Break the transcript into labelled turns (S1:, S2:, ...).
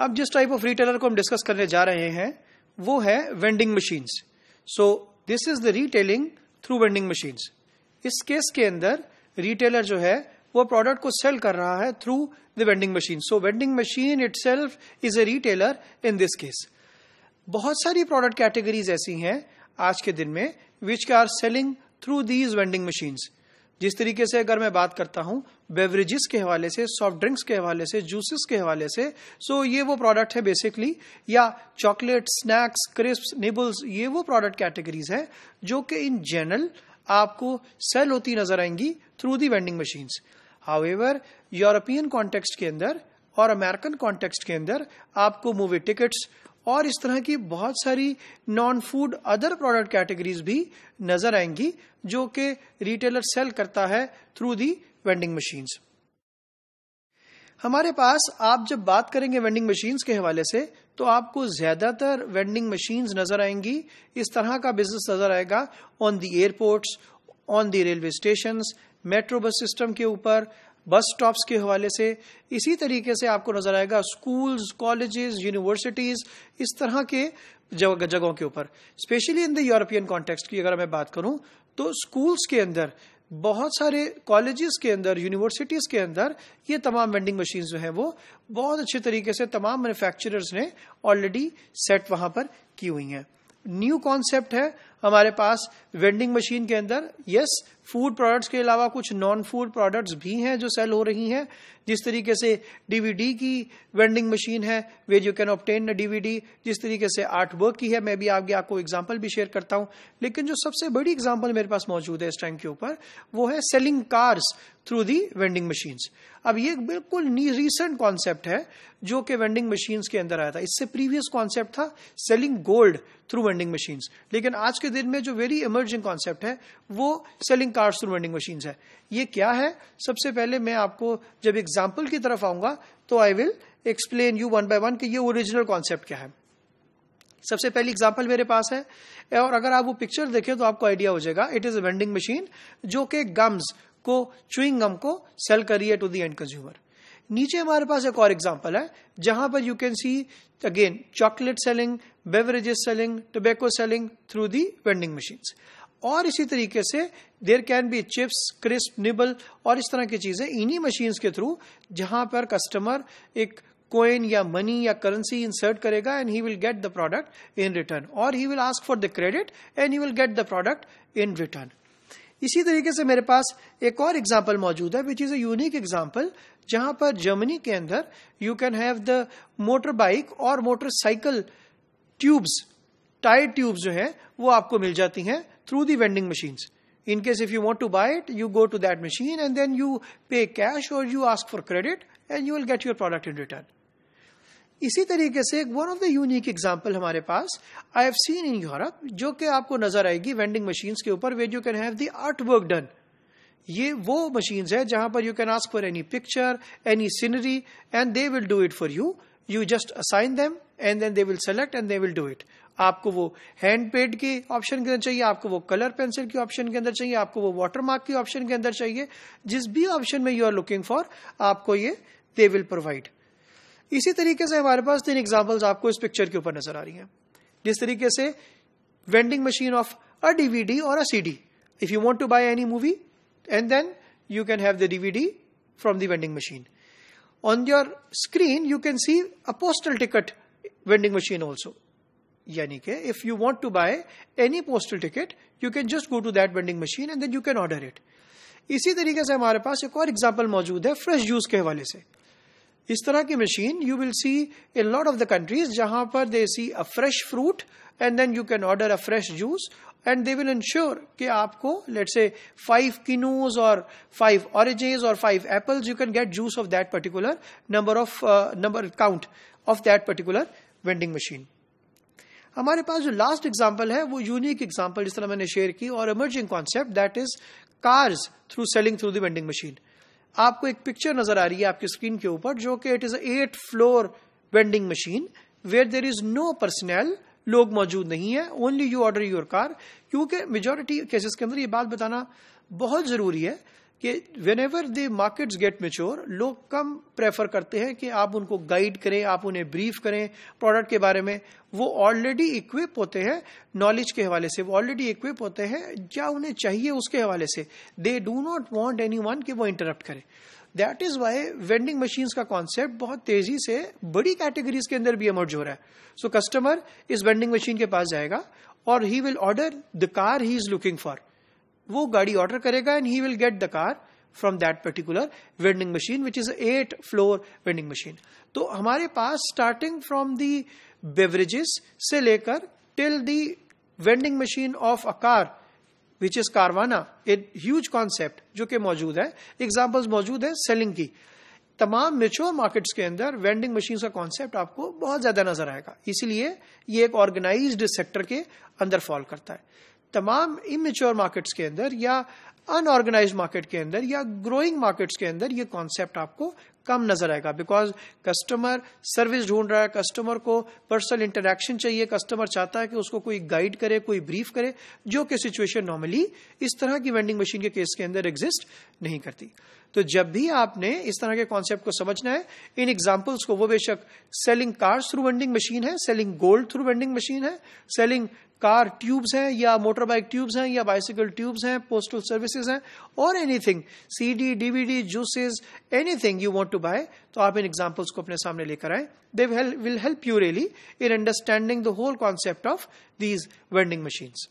S1: अब जिस type of retailer को हम डिस्कस करने जा रहे हैं वो है vending machines so this is the retailing through vending machines इस केस के अंदर रिटेलर जो है वो प्रोडक्ट को सेल कर रहा है through the vending machine so vending machine itself is a retailer in this case बहुत सारी प्रोडक्ट कैटेगरीज ऐसी हैं आज के दिन में विच के are selling through these vending machines जिस तरीके से अगर मैं बात करता हूं बेवरेजेस के हवाले से सॉफ्ट ड्रिंक्स के हवाले से जूसेस के हवाले से सो ये वो प्रोडक्ट है बेसिकली या चॉकलेट स्नैक्स क्रिस्प निबल्स ये वो प्रोडक्ट कैटेगरीज हैं जो कि इन जनरल आपको सेल होती नजर आएंगी through the vending machines however European context के अंदर और अमेरिकन कॉन्टेक्स्ट के अंदर आपको मूवी टिकट्स और इस तरह की बहुत सारी non food other product categories भी नजर आएंगी जो कि रिटेलर सेल करता है थ्रू दी वेंडिंग मशीन्स हमारे पास आप जब बात करेंगे वेंडिंग मशीन्स के हवाले से तो आपको ज्यादातर वेंडिंग मशीन्स नजर आएंगी इस तरह का बिजनेस नजर आएगा on the airports on the railway station metro bus system के ऊपर बस स्टॉप्स के हवाले से इसी तरीके से आपको नजर आएगा स्कूल्स कॉलेजेस यूनिवर्सिटीज इस तरह के जगहों के ऊपर specially in the European context की अगर मैं बात करूं तो स्कूल्स के अंदर बहुत सारे कॉलेजेस के अंदर यूनिवर्सिटीज के अंदर ये तमाम वेंडिंग मशीन जो है वो बहुत अच्छे तरीके से तमाम मैन्युफैक्चरर्स ने ऑलरेडी सेट वहां पर की हुई हैं न्यू कॉन्सेप्ट है हमारे पास वेंडिंग मशीन के अंदर यस फूड प्रोडक्ट्स के अलावा कुछ नॉन फूड प्रोडक्ट्स भी हैं जो सेल हो रही हैं जिस तरीके से डीवीडी की वेंडिंग मशीन है way you can obtain a DVD जिस तरीके से आर्ट वर्क की है मैं भी आगे आपको एग्जाम्पल भी शेयर करता हूं लेकिन जो सबसे बड़ी एग्जाम्पल मेरे पास मौजूद है इस टाइम के ऊपर वो है selling cars through the vending machines अब ये बिल्कुल रिसेंट कॉन्सेप्ट है जो कि वेंडिंग मशीन्स के अंदर आया था इससे प्रीवियस कॉन्सेप्ट था selling gold through vending machines लेकिन आज के दिन में जो वेरी इमर्जिंग कॉन्सेप्ट है वो selling cars through vending machine है ये क्या है सबसे पहले मैं आपको जब एग्जाम्पल की तरफ आऊंगा तो I will explain you one by one कि ये ओरिजिनल कॉन्सेप्ट क्या है सबसे पहली एग्जाम्पल मेरे पास है और अगर आप वो पिक्चर देखें तो आपको आइडिया हो जाएगा it is a vending machine जो कि गम्स को चुइंग गम को सेल करिए टू द एंड कंज्यूमर नीचे हमारे पास एक और एग्जाम्पल है जहां पर you can see again chocolate selling beverages selling tobacco selling through the vending machines और इसी तरीके से there can be chips crisp nibble और इस तरह की चीजें इन्हीं मशीन्स के थ्रू जहां पर कस्टमर एक कोइन या मनी या करेंसी इंसर्ट करेगा and he will get the product in return और he will ask for the credit and he will get the product in return इसी तरीके से मेरे पास एक और एग्जाम्पल मौजूद है विच इज अक एग्जाम्पल जहां पर जर्मनी के अंदर you can have the motorbike और मोटरसाइकिल ट्यूब्स टायर ट्यूब जो है वो आपको मिल जाती है through the vending machine in case if you want to buy it you go to that machine and then you pay cash और you ask for credit and you will get your product in return इसी तरीके से one of the unique example हमारे पास I have seen in Europe जो कि आपको नजर आएगी वेंडिंग मशीन के ऊपर wait you can have the art work done ये वो मशीन है जहां पर you can ask for any picture any scenery and they will do it for you you just assign them and then they will select and they will do it आपको वो hand paid के option के अंदर चाहिए आपको वो colour pencil के option के अंदर चाहिए आपको वो वाटर मार्क के ऑप्शन के अंदर चाहिए जिस भी ऑप्शन में यू आर लुकिंग फॉर आपको ये दे विल प्रोवाइड इसी तरीके से हमारे पास तीन एग्जाम्पल्स आपको इस पिक्चर के ऊपर नजर आ रही हैं जिस तरीके से vending machine of a DVD और a CD if you want to buy any movie and then you can have the DVD from the vending machine on your screen you can see a postal ticket vending machine also यानी कि if you want to buy any postal ticket you can just go to that vending machine and then you can order it इसी तरीके से हमारे पास एक और example मौजूद है फ्रेश जूस के हवाले से इस तरह की machine you will see a lot of the countries जहां पर they see a fresh fruit and then you can order a fresh juice and they will ensure कि आपको लेट से फाइव किनोज और फाइव ऑरेंजेस और five apples you can get juice of that particular number of number count of that particular vending machine हमारे पास जो last example है वो unique example जिस तरह मैंने शेयर की और emerging concept that is cars through selling through the vending machine आपको एक पिक्चर नजर आ रही है आपकी स्क्रीन के ऊपर जो कि it is at floor vending machine where there is no personal लोग मौजूद नहीं है only you order your car क्योंकि मेजोरिटी केसेस के अंदर ये बात बताना बहुत जरूरी है कि whenever the markets get mature लोग कम प्रेफर करते हैं कि आप उनको गाइड करें आप उन्हें ब्रीफ करें प्रोडक्ट के बारे में वो ऑलरेडी इक्विप होते हैं नॉलेज के हवाले से वो ऑलरेडी इक्विप होते हैं या उन्हें चाहिए उसके हवाले से they do not want anyone कि वो इंटरप्ट करें that is why vending machine का कॉन्सेप्ट बहुत तेजी से बड़ी कैटेगरीज के अंदर भी एमर्ज हो रहा है सो कस्टमर इस वेंडिंग मशीन के पास जाएगा और he will order the car he is looking for वो गाड़ी ऑर्डर करेगा and he will get the car from that particular vending machine which is at floor vending machine तो हमारे पास स्टार्टिंग फ्रॉम दी बेवरेजेस से लेकर till the vending machine of a car which is Carvana एक huge concept जो कि मौजूद है एग्जाम्पल मौजूद है सेलिंग की तमाम मेच्योर मार्केट्स के अंदर वेंडिंग मशीन का कॉन्सेप्ट आपको बहुत ज्यादा नजर आएगा इसीलिए ये एक ऑर्गेनाइज सेक्टर के अंदर फॉल करता है तमाम इमेच्योर मार्केट्स के अंदर या अनऑर्गेनाइज मार्केट के अंदर या ग्रोइंग मार्केट्स के अंदर ये कॉन्सेप्ट आपको कम नजर आएगा बिकॉज कस्टमर सर्विस ढूंढ रहा है कस्टमर को पर्सनल इंटरेक्शन चाहिए कस्टमर चाहता है कि उसको कोई गाइड करे कोई ब्रीफ करे जो कि सिचुएशन नॉर्मली इस तरह की वेंडिंग मशीन के केस के अंदर एग्जिस्ट नहीं करती तो जब भी आपने इस तरह के कॉन्सेप्ट को समझना है इन एग्जाम्पल्स को वो बेशक selling cars through vending machine है selling gold through vending machine है सेलिंग कार ट्यूब्स हैं या मोटर बाइक ट्यूब्स हैं या बाइसिकल ट्यूब्स हैं पोस्टल सर्विसेज हैं और anything CD DVD juices anything you want to buy तो आप इन एग्जांपल्स को अपने सामने लेकर आए they will help you really in understanding the whole concept of these vending machines